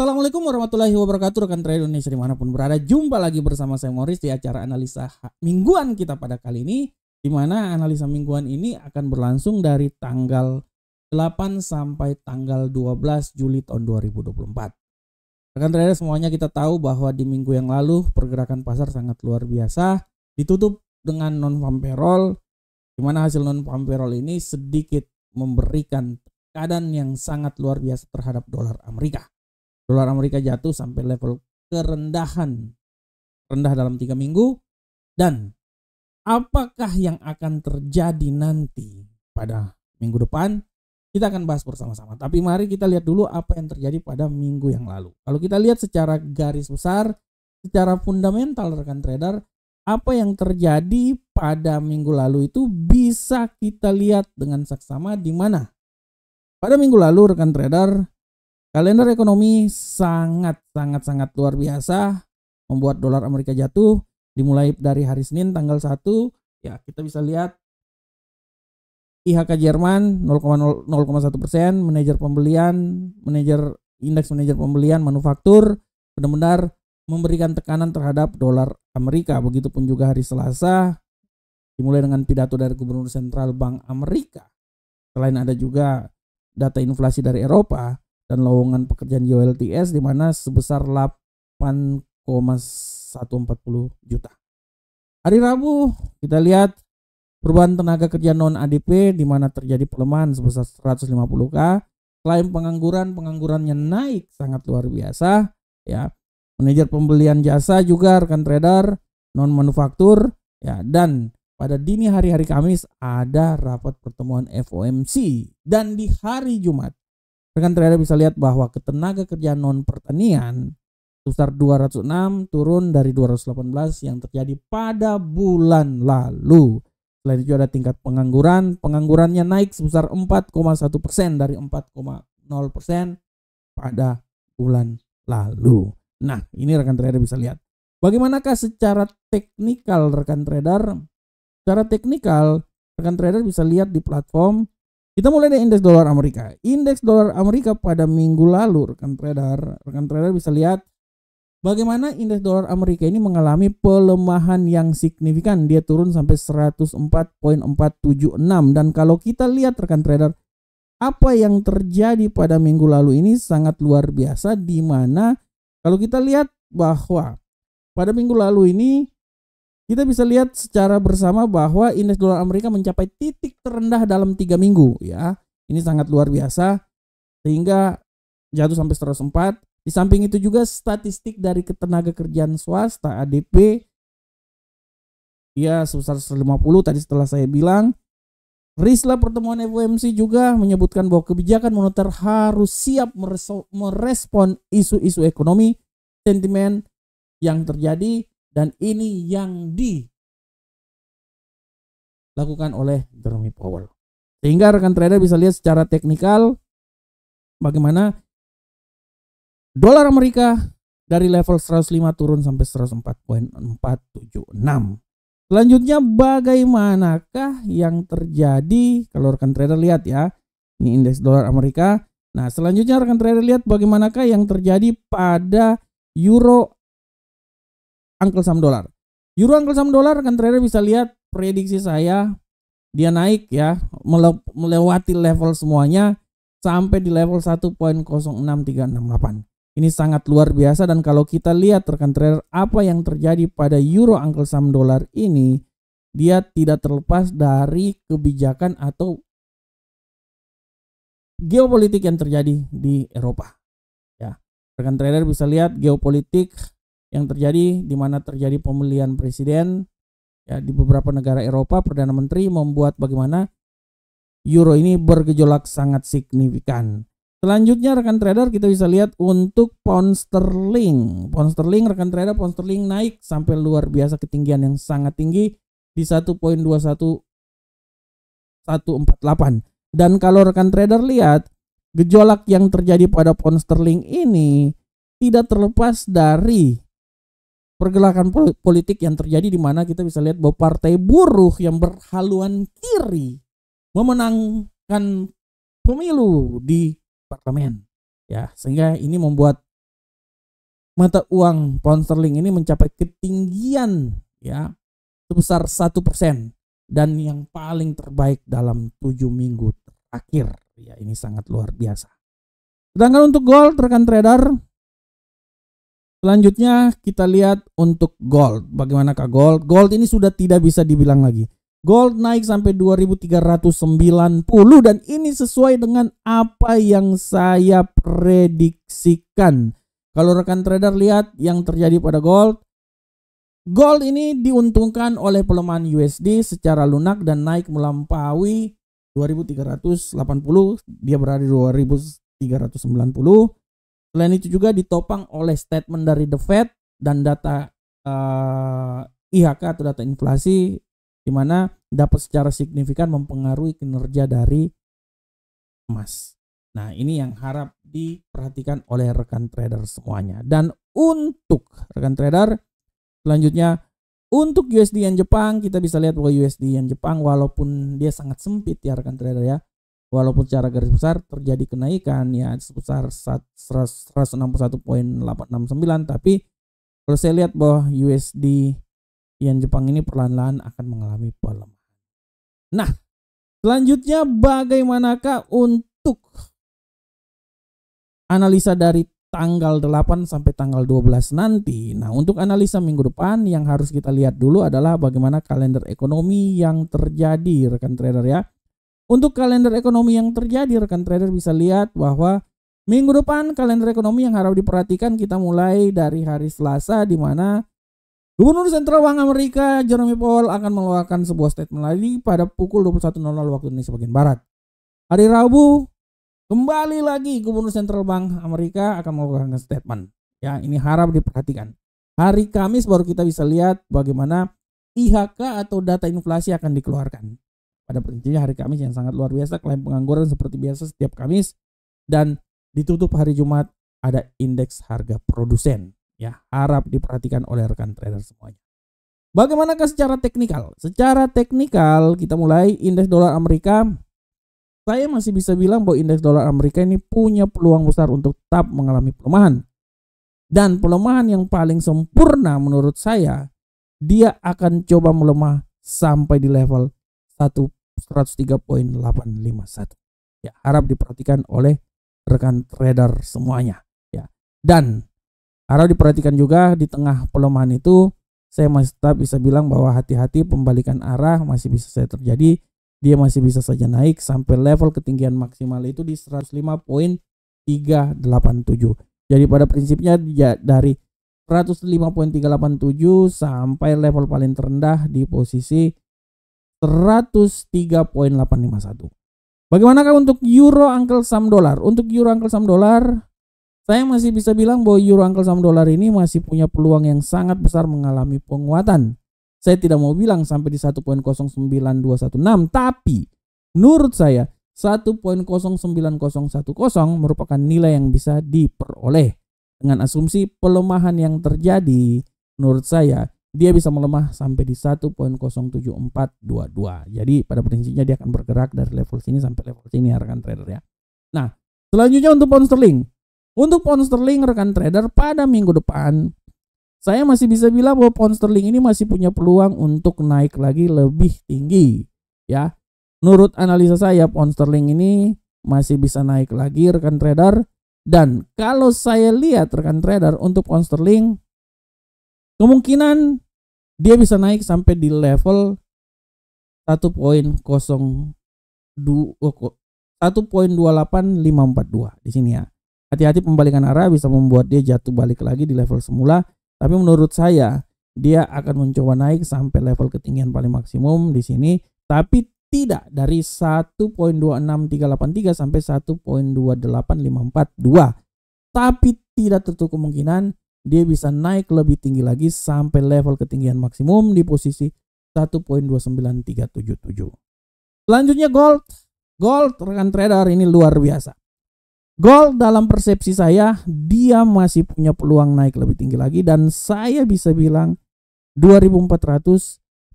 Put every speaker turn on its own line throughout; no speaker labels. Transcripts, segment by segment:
Assalamualaikum warahmatullahi wabarakatuh rekan trader Indonesia dimanapun berada Jumpa lagi bersama saya Morris di acara analisa mingguan kita pada kali ini di mana analisa mingguan ini akan berlangsung dari tanggal 8 sampai tanggal 12 Juli tahun 2024 Rekan trader semuanya kita tahu bahwa di minggu yang lalu pergerakan pasar sangat luar biasa Ditutup dengan non farm payroll mana hasil non farm payroll ini sedikit memberikan keadaan yang sangat luar biasa terhadap dolar Amerika dolar Amerika jatuh sampai level kerendahan rendah dalam tiga minggu dan apakah yang akan terjadi nanti pada minggu depan kita akan bahas bersama-sama tapi mari kita lihat dulu apa yang terjadi pada minggu yang lalu kalau kita lihat secara garis besar secara fundamental rekan trader apa yang terjadi pada minggu lalu itu bisa kita lihat dengan saksama di mana pada minggu lalu rekan trader Kalender ekonomi sangat sangat sangat luar biasa membuat dolar Amerika jatuh dimulai dari hari Senin tanggal 1 ya kita bisa lihat IHK Jerman 0,01 persen, manajer pembelian, manajer indeks manajer pembelian manufaktur benar-benar memberikan tekanan terhadap dolar Amerika. Begitupun juga hari Selasa dimulai dengan pidato dari Gubernur Sentral Bank Amerika. Selain ada juga data inflasi dari Eropa, dan lowongan pekerjaan YLTS di mana sebesar 8,140 juta. Hari Rabu kita lihat perubahan tenaga kerja non ADP di mana terjadi pelemahan sebesar 150k. Klaim pengangguran penganggurannya naik sangat luar biasa ya. Manajer pembelian jasa juga rekan trader non manufaktur ya dan pada dini hari-hari Kamis ada rapat pertemuan FOMC dan di hari Jumat Rekan trader bisa lihat bahwa ketenaga kerjaan non pertanian sebesar 206 turun dari 218 yang terjadi pada bulan lalu. Selain itu ada tingkat pengangguran, penganggurannya naik sebesar 4,1 persen dari 4,0 persen pada bulan lalu. Nah, ini rekan trader bisa lihat. Bagaimanakah secara teknikal rekan trader? Secara teknikal rekan trader bisa lihat di platform kita mulai dari indeks dolar Amerika. Indeks dolar Amerika pada minggu lalu rekan trader, rekan trader bisa lihat bagaimana indeks dolar Amerika ini mengalami pelemahan yang signifikan. Dia turun sampai 104.476 dan kalau kita lihat rekan trader apa yang terjadi pada minggu lalu ini sangat luar biasa di mana kalau kita lihat bahwa pada minggu lalu ini kita bisa lihat secara bersama bahwa indeks dolar Amerika mencapai titik terendah dalam tiga minggu ya. Ini sangat luar biasa sehingga jatuh sampai 104. Di samping itu juga statistik dari ketenaga kerjaan swasta ADP ya sebesar 150 tadi setelah saya bilang. Risla pertemuan FOMC juga menyebutkan bahwa kebijakan moneter harus siap merespon isu-isu ekonomi, sentimen yang terjadi dan ini yang dilakukan oleh Jeremy Powell. Sehingga rekan trader bisa lihat secara teknikal bagaimana dolar Amerika dari level 105 turun sampai 104.476. Selanjutnya bagaimanakah yang terjadi kalau rekan trader lihat ya. Ini indeks dolar Amerika. Nah, selanjutnya rekan trader lihat bagaimanakah yang terjadi pada euro Uncle Sam Dollar. Euro Uncle Sam Dollar kan trader bisa lihat prediksi saya dia naik ya melewati level semuanya sampai di level 1.06368. Ini sangat luar biasa dan kalau kita lihat rekan trader apa yang terjadi pada Euro Uncle Sam Dollar ini dia tidak terlepas dari kebijakan atau geopolitik yang terjadi di Eropa. Ya, rekan trader bisa lihat geopolitik yang terjadi di mana terjadi pemilihan presiden ya di beberapa negara Eropa perdana menteri membuat bagaimana euro ini bergejolak sangat signifikan. Selanjutnya rekan trader kita bisa lihat untuk pound sterling. Pound sterling rekan trader pound sterling naik sampai luar biasa ketinggian yang sangat tinggi di 1.21148. Dan kalau rekan trader lihat gejolak yang terjadi pada pound sterling ini tidak terlepas dari pergelakan politik yang terjadi di mana kita bisa lihat bahwa partai buruh yang berhaluan kiri memenangkan pemilu di parlemen ya sehingga ini membuat mata uang pound sterling ini mencapai ketinggian ya sebesar satu persen dan yang paling terbaik dalam tujuh minggu terakhir. Ya, ini sangat luar biasa. Sedangkan untuk gold rekan trader Selanjutnya kita lihat untuk gold. Bagaimanakah gold? Gold ini sudah tidak bisa dibilang lagi. Gold naik sampai 2390 dan ini sesuai dengan apa yang saya prediksikan. Kalau rekan trader lihat yang terjadi pada gold, gold ini diuntungkan oleh pelemahan USD secara lunak dan naik melampaui 2380, dia berada di 2390 Selain itu juga ditopang oleh statement dari The Fed dan data uh, eh, IHK atau data inflasi di mana dapat secara signifikan mempengaruhi kinerja dari emas. Nah, ini yang harap diperhatikan oleh rekan trader semuanya. Dan untuk rekan trader selanjutnya untuk USD yang Jepang kita bisa lihat bahwa USD yang Jepang walaupun dia sangat sempit ya rekan trader ya Walaupun secara garis besar terjadi kenaikan ya sebesar 161.869 tapi kalau saya lihat bahwa USD yen Jepang ini perlahan-lahan akan mengalami pelemahan. Nah, selanjutnya bagaimanakah untuk analisa dari tanggal 8 sampai tanggal 12 nanti. Nah, untuk analisa minggu depan yang harus kita lihat dulu adalah bagaimana kalender ekonomi yang terjadi rekan trader ya. Untuk kalender ekonomi yang terjadi, rekan trader bisa lihat bahwa minggu depan kalender ekonomi yang harap diperhatikan kita mulai dari hari Selasa di mana Gubernur Sentral Bank Amerika Jeremy Powell akan mengeluarkan sebuah statement lagi pada pukul 21.00 waktu Indonesia bagian barat. Hari Rabu kembali lagi Gubernur Sentral Bank Amerika akan mengeluarkan statement. Ya, ini harap diperhatikan. Hari Kamis baru kita bisa lihat bagaimana IHK atau data inflasi akan dikeluarkan. Pada prinsipnya hari Kamis yang sangat luar biasa, klaim pengangguran seperti biasa setiap Kamis dan ditutup hari Jumat ada indeks harga produsen. Ya, harap diperhatikan oleh rekan trader semuanya. Bagaimanakah secara teknikal? Secara teknikal kita mulai indeks dolar Amerika. Saya masih bisa bilang bahwa indeks dolar Amerika ini punya peluang besar untuk tetap mengalami pelemahan. Dan pelemahan yang paling sempurna menurut saya, dia akan coba melemah sampai di level 103.851. Ya, harap diperhatikan oleh rekan trader semuanya, ya. Dan harap diperhatikan juga di tengah pelemahan itu saya masih tetap bisa bilang bahwa hati-hati pembalikan arah masih bisa saya terjadi. Dia masih bisa saja naik sampai level ketinggian maksimal itu di 105.387. Jadi pada prinsipnya dari 105.387 sampai level paling terendah di posisi 103.851. Bagaimanakah untuk euro uncle sam dolar? Untuk euro uncle sam dolar, saya masih bisa bilang bahwa euro uncle sam dolar ini masih punya peluang yang sangat besar mengalami penguatan. Saya tidak mau bilang sampai di 1.09216, tapi menurut saya 1.09010 merupakan nilai yang bisa diperoleh. Dengan asumsi pelemahan yang terjadi, menurut saya dia bisa melemah sampai di 1.07422. Jadi pada prinsipnya dia akan bergerak dari level sini sampai level sini ya rekan trader ya. Nah, selanjutnya untuk pound sterling. Untuk pound sterling rekan trader pada minggu depan saya masih bisa bilang bahwa pound sterling ini masih punya peluang untuk naik lagi lebih tinggi ya. Menurut analisa saya pound sterling ini masih bisa naik lagi rekan trader dan kalau saya lihat rekan trader untuk pound sterling kemungkinan dia bisa naik sampai di level oh, empat 1.28542 di sini ya. Hati-hati pembalikan arah bisa membuat dia jatuh balik lagi di level semula, tapi menurut saya dia akan mencoba naik sampai level ketinggian paling maksimum di sini, tapi tidak dari 1.26383 sampai 1.28542. Tapi tidak tertutup kemungkinan dia bisa naik lebih tinggi lagi sampai level ketinggian maksimum di posisi 1.29377. Selanjutnya gold. Gold rekan trader ini luar biasa. Gold dalam persepsi saya dia masih punya peluang naik lebih tinggi lagi dan saya bisa bilang 2400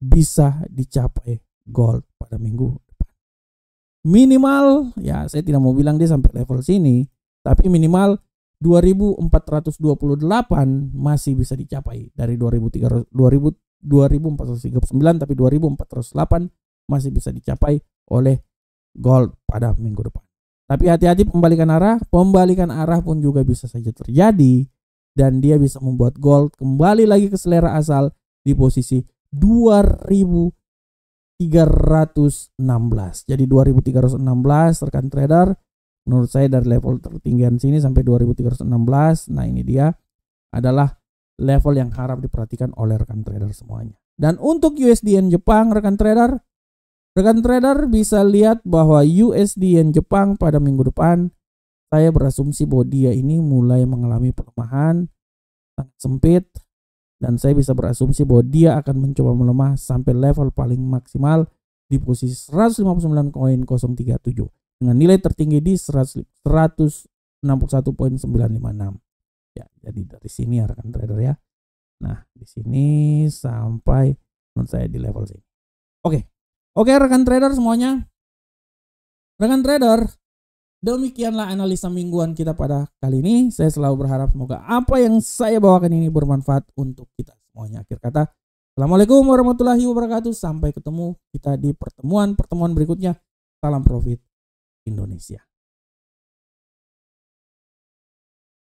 bisa dicapai gold pada minggu depan. Minimal ya saya tidak mau bilang dia sampai level sini, tapi minimal 2428 masih bisa dicapai dari 2300 2000 2439 tapi 2408 masih bisa dicapai oleh gold pada minggu depan. Tapi hati-hati pembalikan arah, pembalikan arah pun juga bisa saja terjadi dan dia bisa membuat gold kembali lagi ke selera asal di posisi 2316. Jadi 2316 rekan trader menurut saya dari level tertinggian sini sampai 2316 nah ini dia adalah level yang harap diperhatikan oleh rekan trader semuanya dan untuk USDN Jepang rekan trader rekan trader bisa lihat bahwa USDN Jepang pada minggu depan saya berasumsi bahwa dia ini mulai mengalami pelemahan sangat sempit dan saya bisa berasumsi bahwa dia akan mencoba melemah sampai level paling maksimal di posisi 159,037 dengan nilai tertinggi di 161.956. Ya, jadi dari sini ya rekan trader ya. Nah, di sini sampai menurut saya di level sini. Oke. Oke rekan trader semuanya. Rekan trader, demikianlah analisa mingguan kita pada kali ini. Saya selalu berharap semoga apa yang saya bawakan ini bermanfaat untuk kita semuanya. Akhir kata, Assalamualaikum warahmatullahi wabarakatuh. Sampai ketemu kita di pertemuan-pertemuan berikutnya. Salam profit. Indonesia.